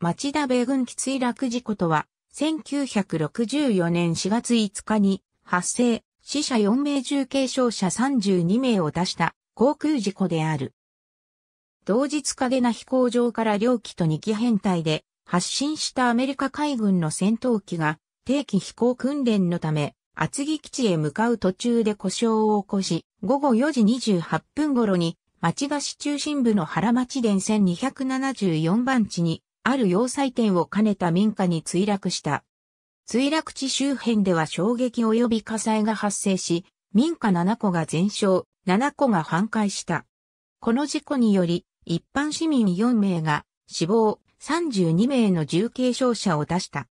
町田米軍機墜落事故とは、1964年4月5日に発生、死者4名重軽傷者32名を出した航空事故である。同日影な飛行場から両機と2機編隊で発進したアメリカ海軍の戦闘機が定期飛行訓練のため厚木基地へ向かう途中で故障を起こし、午後4時28分頃に町田市中心部の原町電線274番地にある要塞店を兼ねた民家に墜落した。墜落地周辺では衝撃及び火災が発生し、民家7個が全焼、7個が半壊した。この事故により、一般市民4名が死亡、32名の重軽傷者を出した。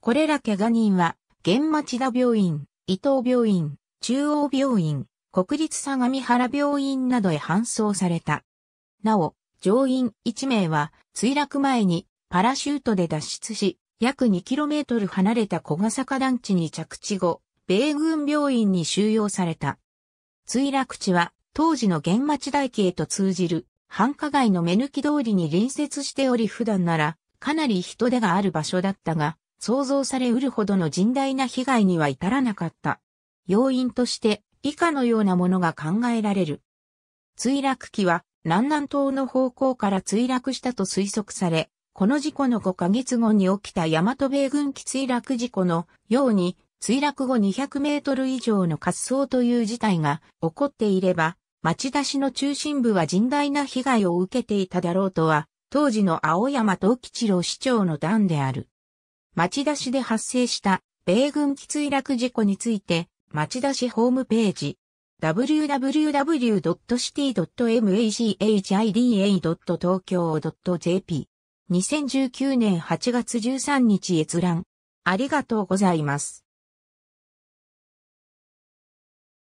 これら怪我人は、現町田病院、伊東病院、中央病院、国立相模原病院などへ搬送された。なお、乗員1名は墜落前にパラシュートで脱出し、約 2km 離れた小笠坂団地に着地後、米軍病院に収容された。墜落地は当時の現町大地へと通じる繁華街の目抜き通りに隣接しており普段ならかなり人手がある場所だったが、想像されうるほどの甚大な被害には至らなかった。要因として以下のようなものが考えられる。墜落機は南南東の方向から墜落したと推測され、この事故の5ヶ月後に起きた大和米軍機墜落事故のように、墜落後200メートル以上の滑走という事態が起こっていれば、町田市の中心部は甚大な被害を受けていただろうとは、当時の青山東吉郎市長の段である。町田市で発生した米軍機墜落事故について、町田市ホームページ、w w w c i t y m a c h i d a t o k y o j p 2019年8月13日閲覧。ありがとうございます。